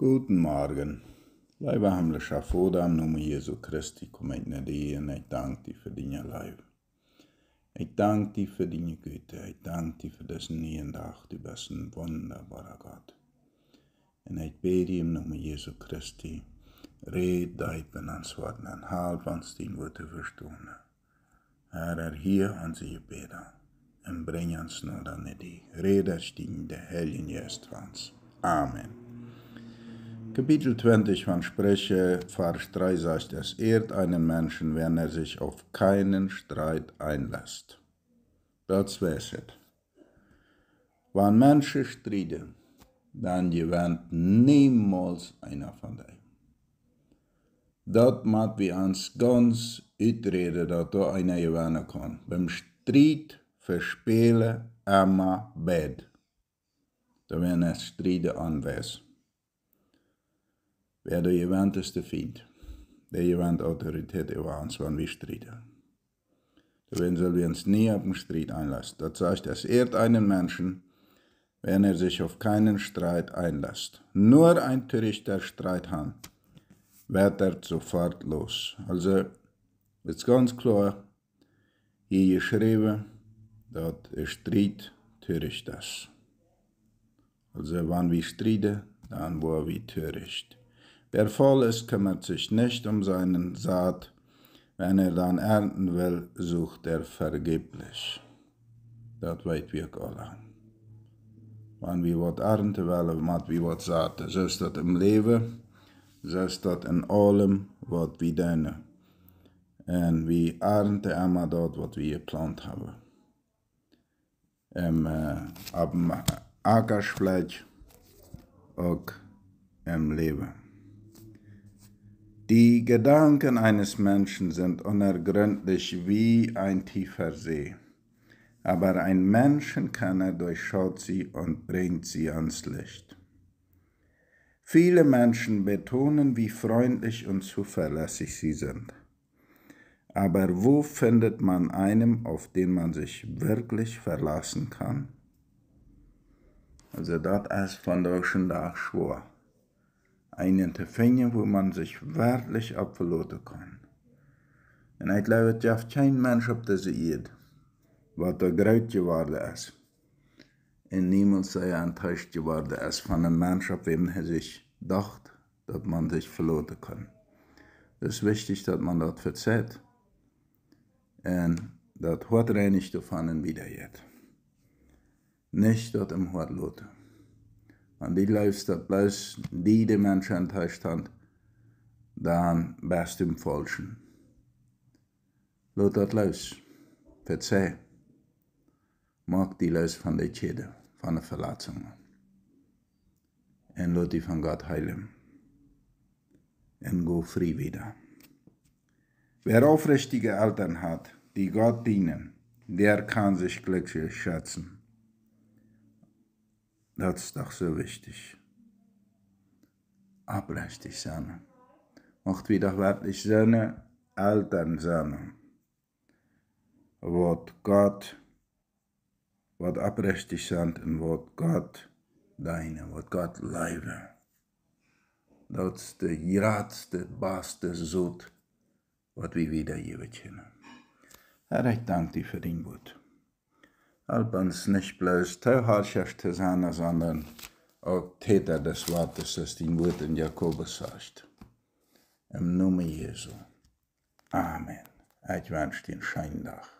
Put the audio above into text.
Guten Morgen. Leibe himlischer Vater, im Namen Jesu Christi kom ek na die en ek dank U vir dine lewe. Ek dank U vir dine goedheid. Ek dank U vir dis nuwe dag. Du bist ein wunderbarer Gott. Und ich bid U im Namen Jesu Christi, red uit in ons woorden en help halt, ons dien woord te verstaan. Herre, hier ons gebeden en breng ons nou dan in die reders dien de Heiligen Jesu van Amen. Kapitel 20 von Spreche, Vers 3 sagt, es ehrt einen Menschen, wenn er sich auf keinen Streit einlässt. Das wär's. Wenn Menschen streiten, dann gewinnt niemals einer von denen. Das macht wie uns ganz utreden, dass da einer gewinnen kann. Beim Streit verspielen immer Bett. Da werden es Streiten anwesend. Wer jemand das findet, der jemand Autorität über uns wenn wir streiten. Deswegen sollen wir uns nie auf den Streit einlassen. Das heißt, es ehrt einen Menschen, wenn er sich auf keinen Streit einlässt. Nur ein Törichter Streit hat, wird er sofort los. Also ist ganz klar hier geschrieben, dass der Streit töricht ist. Also wenn wir streiten, dann war wir töricht. Wer voll ist, kümmert sich nicht um seinen Saat. Wenn er dann ernten will, sucht er vergeblich. Das weet wir ook alle. Want wie wat ernten wollen, maar wie wat Saat. Zo is dat im Leben, zo is dat in allem wat wie dienen. En wie ernten immer dat wat wie geplant hebben. Eh, Im, äh, ab dem im Leben. Die Gedanken eines Menschen sind unergründlich wie ein tiefer See, aber ein Menschenkenner durchschaut sie und bringt sie ans Licht. Viele Menschen betonen, wie freundlich und zuverlässig sie sind. Aber wo findet man einen, auf den man sich wirklich verlassen kann? Also das ist von der Schwur ein Unterfangen, wo man sich wörtlich abverloten kann. Und ich glaube, es gibt kein Mensch auf dieser Erde, was da groß geworden ist. Und niemand sei enttäuscht geworden ist von einem Menschen, auf dem er sich dachte, dass man sich verloren kann. Es ist wichtig, dass man das verzeiht. Und das hört reinigt davon wieder jetzt. Nicht dort im Hort loten. Want die luistert plus die die Menschen enttäuscht thuis dann bist du im falschen. Laat dat los. Verzeih. Maak die los van de tjede, van de verlatzingen. En laat die van God heilen. En go free wieder. Wer aufrichtige Eltern hat, die Gott dienen, der kann sich glücklich schätzen. Das ist doch so wichtig. Abrechtig sein. Macht wieder wörtlich seine Eltern sein. Wort Gott, Wort abrechtig sein und Wort Gott deine, Wort Gott leibe. Das ist de raadste, beste zoet was wir wieder hier kennen. Herr, ich danke dir für dein Wort. Albans nicht bloß Teuherrschaft sein, sondern auch Täter des Wortes, das den Wut in Jakobus sagt. Im Namen Jesu. Amen. Ich wünsche dir einen schönen Tag.